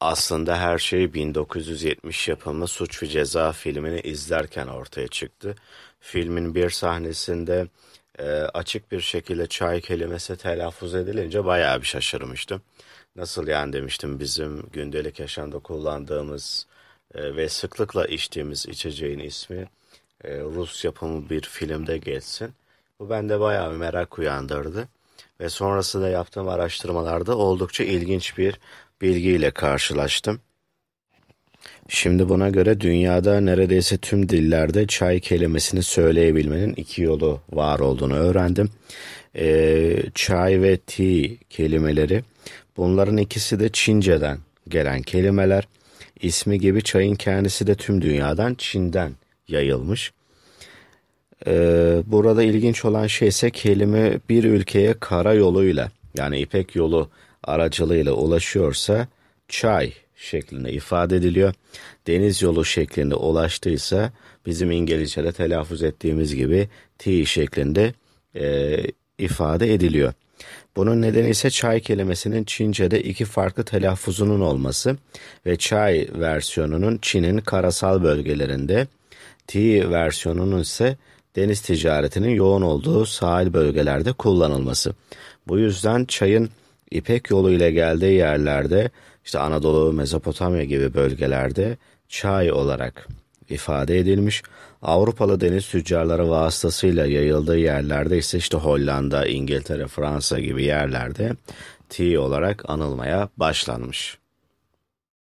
Aslında her şey 1970 yapımı Suç ve Ceza filmini izlerken ortaya çıktı. Filmin bir sahnesinde e, açık bir şekilde çay kelimesi telaffuz edilince bayağı bir şaşırmıştım. Nasıl yani demiştim bizim gündelik yaşamda kullandığımız e, ve sıklıkla içtiğimiz içeceğin ismi e, Rus yapımı bir filmde geçsin. Bu bende bayağı bir merak uyandırdı ve sonrasında yaptığım araştırmalarda oldukça ilginç bir bilgiyle karşılaştım. Şimdi buna göre dünyada neredeyse tüm dillerde çay kelimesini söyleyebilmenin iki yolu var olduğunu öğrendim. Ee, çay ve tea kelimeleri bunların ikisi de Çince'den gelen kelimeler. İsmi gibi çayın kendisi de tüm dünyadan Çin'den yayılmış. Ee, burada ilginç olan şey ise kelime bir ülkeye kara yoluyla yani ipek yolu aracılığıyla ulaşıyorsa çay şeklinde ifade ediliyor. Deniz yolu şeklinde ulaştıysa bizim İngilizce'de telaffuz ettiğimiz gibi T şeklinde e, ifade ediliyor. Bunun nedeni ise çay kelimesinin Çince'de iki farklı telaffuzunun olması ve çay versiyonunun Çin'in karasal bölgelerinde, T versiyonunun ise deniz ticaretinin yoğun olduğu sahil bölgelerde kullanılması. Bu yüzden çayın İpek yolu ile geldiği yerlerde işte Anadolu, Mezopotamya gibi bölgelerde çay olarak ifade edilmiş. Avrupalı deniz tüccarları vasıtasıyla yayıldığı yerlerde ise işte Hollanda, İngiltere, Fransa gibi yerlerde tea olarak anılmaya başlanmış.